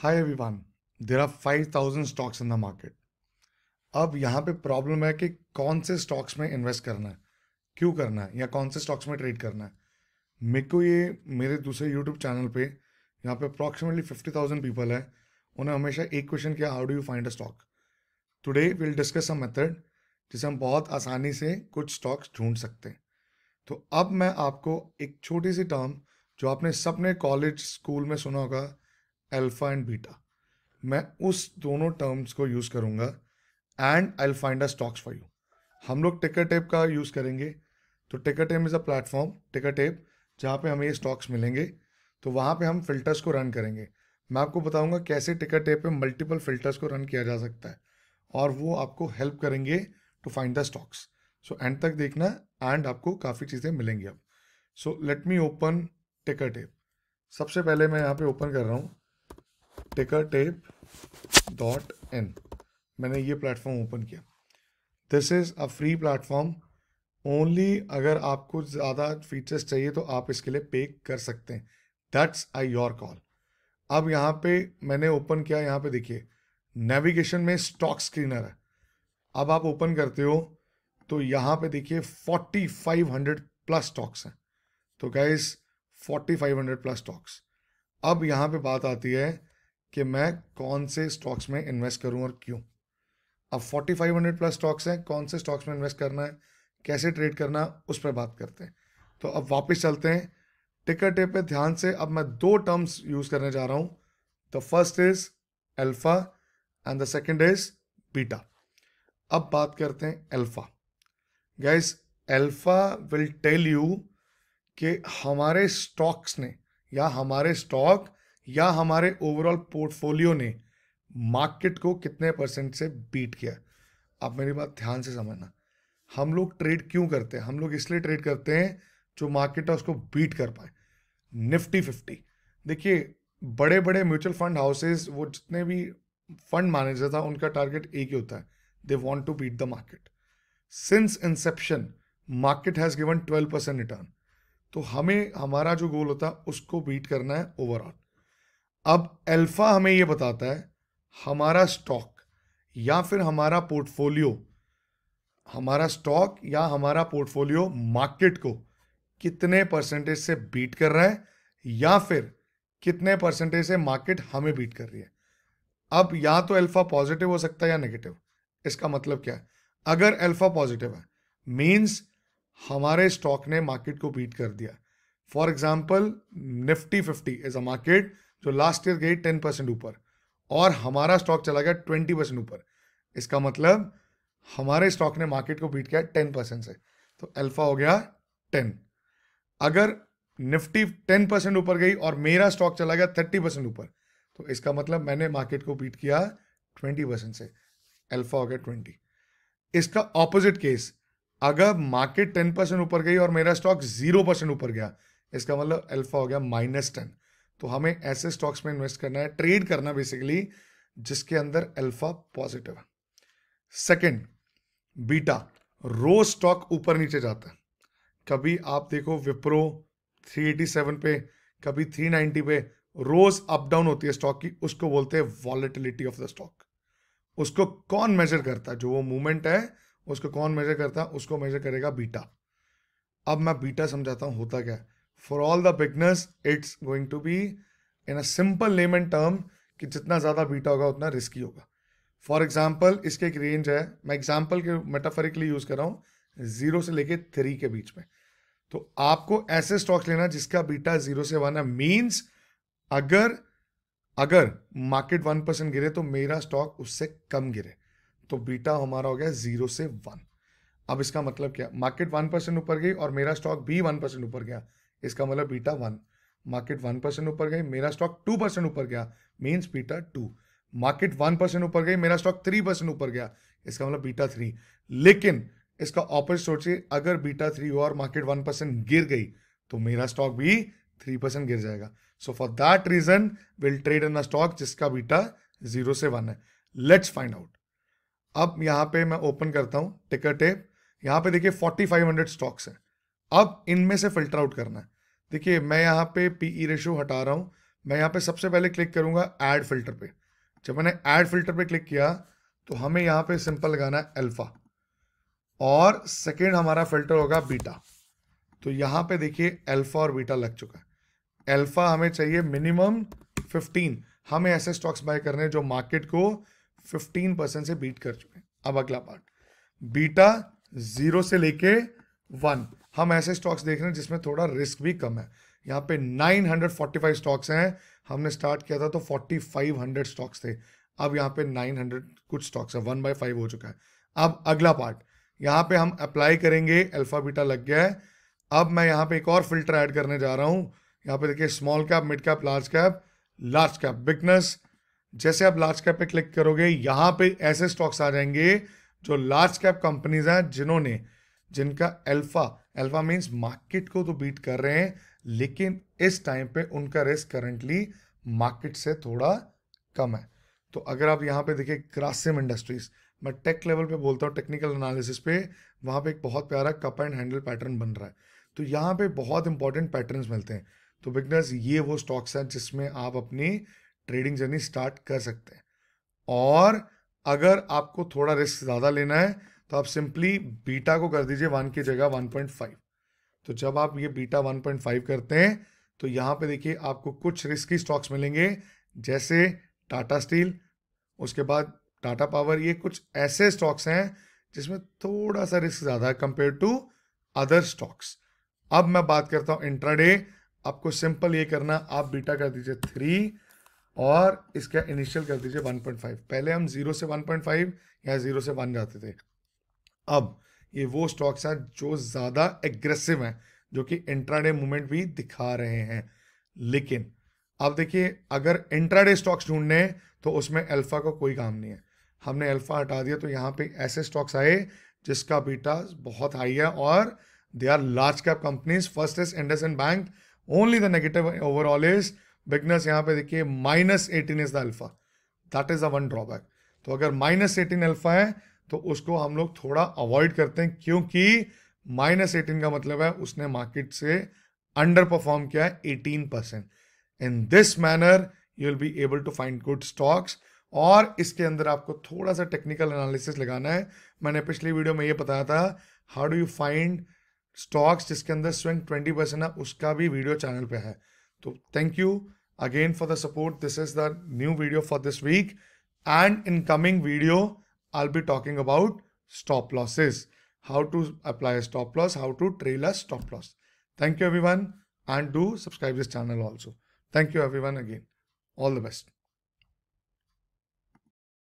Hi everyone there are five thousand stocks in the market अब यहाँ पे problem है कि कौन से स्टॉक्स में इन्वेस्ट करना है क्यों करना है या कौन से स्टॉक्स में ट्रेड करना है मेरे को ये मेरे दूसरे यूट्यूब चैनल पे यहाँ पे अप्रॉक्सीमेटली फिफ्टी थाउजेंड पीपल है उन्हें हमेशा एक क्वेश्चन किया how do you find a stock today will discuss a method जिसे हम बहुत आसानी से कुछ स्टॉक्स ढूंढ सकते हैं तो अब मैं आपको एक छोटी सी टर्म जो आपने सपने कॉलेज स्कूल में सुना होगा अल्फा एंड बीटा मैं उस दोनों टर्म्स को यूज़ करूंगा and I find a stocks for you हम लोग टिकर टेप का यूज़ करेंगे तो ticker tape is a platform ticker tape जहाँ पे हमें ये स्टॉक्स मिलेंगे तो वहाँ पे हम फिल्टर्स को रन करेंगे मैं आपको बताऊँगा कैसे टिकर टेप पे मल्टीपल फिल्टर्स को रन किया जा सकता है और वो आपको हेल्प करेंगे to find the stocks so end तक देखना एंड आपको काफ़ी चीज़ें मिलेंगी अब so let me open ticker tape सबसे पहले मैं यहाँ पे ओपन कर रहा हूँ टिकर टेप डॉट इन मैंने ये प्लेटफॉर्म ओपन किया this is a free platform only अगर आपको ज़्यादा फीचर्स चाहिए तो आप इसके लिए पे कर सकते हैं दैट्स आई योर कॉल अब यहाँ पे मैंने ओपन किया यहाँ पे देखिए नेविगेशन में स्टॉक स्क्रीनर है अब आप ओपन करते हो तो यहाँ पे देखिए 4500 प्लस स्टॉक्स हैं तो गाइस 4500 प्लस स्टॉक्स अब यहाँ पे बात आती है कि मैं कौन से स्टॉक्स में इन्वेस्ट करूं और क्यों अब 4500 प्लस स्टॉक्स हैं कौन से स्टॉक्स में इन्वेस्ट करना है कैसे ट्रेड करना है उस पर बात करते हैं तो अब वापस चलते हैं टिकर टेप पे ध्यान से अब मैं दो टर्म्स यूज़ करने जा रहा हूं the first is alpha and the second is beta अब बात करते हैं अल्फ़ा गैस अल्फ़ा विल टेल यू कि हमारे स्टॉक्स ने या हमारे स्टॉक या हमारे ओवरऑल पोर्टफोलियो ने मार्केट को कितने परसेंट से बीट किया आप मेरी बात ध्यान से समझना हम लोग ट्रेड क्यों करते हैं हम लोग इसलिए ट्रेड करते हैं जो मार्केट है उसको बीट कर पाए निफ्टी फिफ्टी देखिए बड़े बड़े म्यूचुअल फंड हाउसेज वो जितने भी फंड मैनेजर था उनका टारगेट एक ही होता है they want to beat the market since inception market has given twelve percent return तो हमें हमारा जो गोल होता है उसको बीट करना है ओवरऑल अब अल्फ़ा हमें ये बताता है हमारा स्टॉक या फिर हमारा पोर्टफोलियो हमारा स्टॉक या हमारा पोर्टफोलियो मार्केट को कितने परसेंटेज से बीट कर रहा है या फिर कितने परसेंटेज से मार्केट हमें बीट कर रही है अब या तो अल्फ़ा पॉजिटिव हो सकता है या नेगेटिव इसका मतलब क्या है अगर अल्फ़ा पॉजिटिव है मीन्स हमारे स्टॉक ने मार्केट को बीट कर दिया for example Nifty fifty is a market जो लास्ट ईयर गई टेन परसेंट ऊपर और हमारा स्टॉक चला गया ट्वेंटी परसेंट ऊपर इसका मतलब हमारे स्टॉक ने मार्केट को बीट किया टेन परसेंट से तो अल्फा हो गया टेन अगर निफ्टी टेन परसेंट ऊपर गई और मेरा स्टॉक चला गया थर्टी परसेंट ऊपर तो इसका मतलब मैंने मार्केट को बीट किया ट्वेंटी परसेंट से अल्फा हो गया ट्वेंटी इसका ऑपोजिट केस अगर मार्केट टेन परसेंट ऊपर गई और मेरा स्टॉक जीरो परसेंट ऊपर गया इसका मतलब अल्फा हो गया माइनस टेन तो हमें ऐसे स्टॉक्स में इन्वेस्ट करना है ट्रेड करना बेसिकली जिसके अंदर अल्फा पॉजिटिव है सेकेंड बीटा रोज स्टॉक ऊपर नीचे जाता है कभी आप देखो विप्रो 387 पे कभी 390 पे रोज अप डाउन होती है स्टॉक की उसको बोलते हैं वॉलिटिलिटी ऑफ द स्टॉक उसको कौन मेजर करता है जो वो मूवमेंट है उसको कौन मेजर करता है उसको मेजर करेगा बीटा अब मैं बीटा समझाता हूं होता क्या है for all the beginners it's going to be in a simple name and term कि जितना ज़्यादा बीटा होगा उतना रिस्की होगा फॉर एग्जाम्पल इसके एक रेंज है मैं एग्जाम्पल के मेटाफरिकली यूज़ कर रहा हूँ जीरो से लेके थ्री के बीच में तो आपको ऐसे स्टॉक लेना जिसका बीटा जीरो से वन है मीन्स अगर अगर मार्केट वन परसेंट गिरे तो मेरा स्टॉक उससे कम गिरे तो बीटा हमारा हो गया जीरो से वन अब इसका मतलब क्या मार्केट वन परसेंट ऊपर गई और मेरा स्टॉक भी वन परसेंट ऊपर गया इसका मतलब beta one market one percent ऊपर गई मेरा स्टॉक टू परसेंट ऊपर गया means beta two market one percent ऊपर गई मेरा स्टॉक थ्री परसेंट ऊपर गया इसका मतलब बीटा थ्री लेकिन इसका ऑपोजिट सोचिए अगर बीटा थ्री हुआ और मार्केट वन परसेंट गिर गई तो मेरा स्टॉक भी थ्री परसेंट गिर जाएगा so for that reason will trade in the stock जिसका बीटा जीरो से वन है लेट्स फाइंड आउट अब यहाँ पे मैं ओपन करता हूँ टिकट टेप यहाँ पे देखिए हंड्रेड स्टॉक्स हैं अब इनमें से फिल्टर आउट करना है देखिए मैं यहाँ पे पी ई रेशो हटा रहा हूँ मैं यहाँ पे सबसे पहले क्लिक करूँगा ऐड फिल्टर पे जब मैंने ऐड फिल्टर पे क्लिक किया तो हमें यहाँ पे सिंपल लगाना है अल्फ़ा और सेकेंड हमारा फिल्टर होगा बीटा तो यहाँ पे देखिए अल्फ़ा और बीटा लग चुका है अल्फ़ा हमें चाहिए मिनिमम फिफ्टीन हमें ऐसे स्टॉक्स बाय करने हैं जो मार्केट को फिफ्टीन परसेंट से बीट कर चुके हैं अब अगला पार्ट बीटा जीरो से लेके वन हम ऐसे स्टॉक्स देख रहे हैं जिसमें थोड़ा रिस्क भी कम है यहाँ पे 945 स्टॉक्स हैं हमने स्टार्ट किया था तो 4500 स्टॉक्स थे अब यहाँ पे 900 कुछ स्टॉक्स है वन बाई फाइव हो चुका है अब अगला पार्ट यहाँ पे हम अप्लाई करेंगे अल्फा बीटा लग गया है अब मैं यहाँ पे एक और फिल्टर ऐड करने जा रहा हूँ यहाँ पे देखिए small cap mid cap large cap large cap बिगनेस जैसे आप लार्ज कैप पे क्लिक करोगे यहाँ पे ऐसे स्टॉक्स आ जाएंगे जो लार्ज कैप कंपनीज हैं जिन्होंने जिनका अल्फा अल्फा मीन्स मार्केट को तो बीट कर रहे हैं लेकिन इस टाइम पे उनका रिस्क करंटली मार्केट से थोड़ा कम है तो अगर आप यहाँ पे देखिए ग्रासिम इंडस्ट्रीज मैं टेक लेवल पे बोलता हूँ टेक्निकल एनालिसिस पे वहाँ पे एक बहुत प्यारा कप एंड हैंडल पैटर्न बन रहा है तो यहाँ पे बहुत इंपॉर्टेंट पैटर्न मिलते हैं तो बिगनर्स ये वो स्टॉक्स हैं जिसमें आप अपनी ट्रेडिंग जर्नी स्टार्ट कर सकते हैं और अगर आपको थोड़ा रिस्क ज़्यादा लेना है तो आप सिंपली बीटा को कर दीजिए वन की जगह वन पॉइंट फाइव तो जब आप ये बीटा वन पॉइंट फाइव करते हैं तो यहाँ पे देखिए आपको कुछ रिस्की स्टॉक्स मिलेंगे जैसे टाटा स्टील उसके बाद टाटा पावर ये कुछ ऐसे स्टॉक्स हैं जिसमें थोड़ा सा रिस्क ज़्यादा है कंपेयर टू अदर स्टॉक्स अब मैं बात करता हूँ इंट्राडे आपको सिंपल ये करना आप बीटा कर दीजिए थ्री और इसका इनिशियल कर दीजिए 1.5 पहले हम जीरो से 1.5 या जीरो से वन जाते थे अब ये वो स्टॉक्स हैं जो ज़्यादा एग्रेसिव हैं जो कि इंट्राडे मूवमेंट भी दिखा रहे हैं लेकिन अब देखिए अगर इंट्राडे स्टॉक्स ढूंढने हैं तो उसमें अल्फ़ा का को कोई काम नहीं है हमने अल्फ़ा हटा दिया तो यहाँ पे ऐसे स्टॉक्स आए जिसका बीटा बहुत हाई है और they are large cap companies first is IndusInd Bank only the negative overall is बिगनेस यहाँ पे देखिए minus eighteen is the alpha that is a one drawback तो अगर माइनस एटीन अल्फ़ा है तो उसको हम लोग थोड़ा अवॉइड करते हैं क्योंकि माइनस एटीन का मतलब है उसने मार्केट से अंडर परफॉर्म किया है eighteen percent in this manner you will be able to find good stocks और इसके अंदर आपको थोड़ा सा टेक्निकल एनालिसिस लगाना है मैंने पिछली वीडियो में ये बताया था how do you find stocks जिसके अंदर स्विंग ट्वेंटी परसेंट है उसका भी वीडियो चैनल पे है तो thank you again for the support this is the new video for this week and in coming video I'll be talking about stop losses, how to apply a stop loss, how to trail a stop loss. Thank you everyone and do subscribe this channel also. Thank you everyone again. All the best.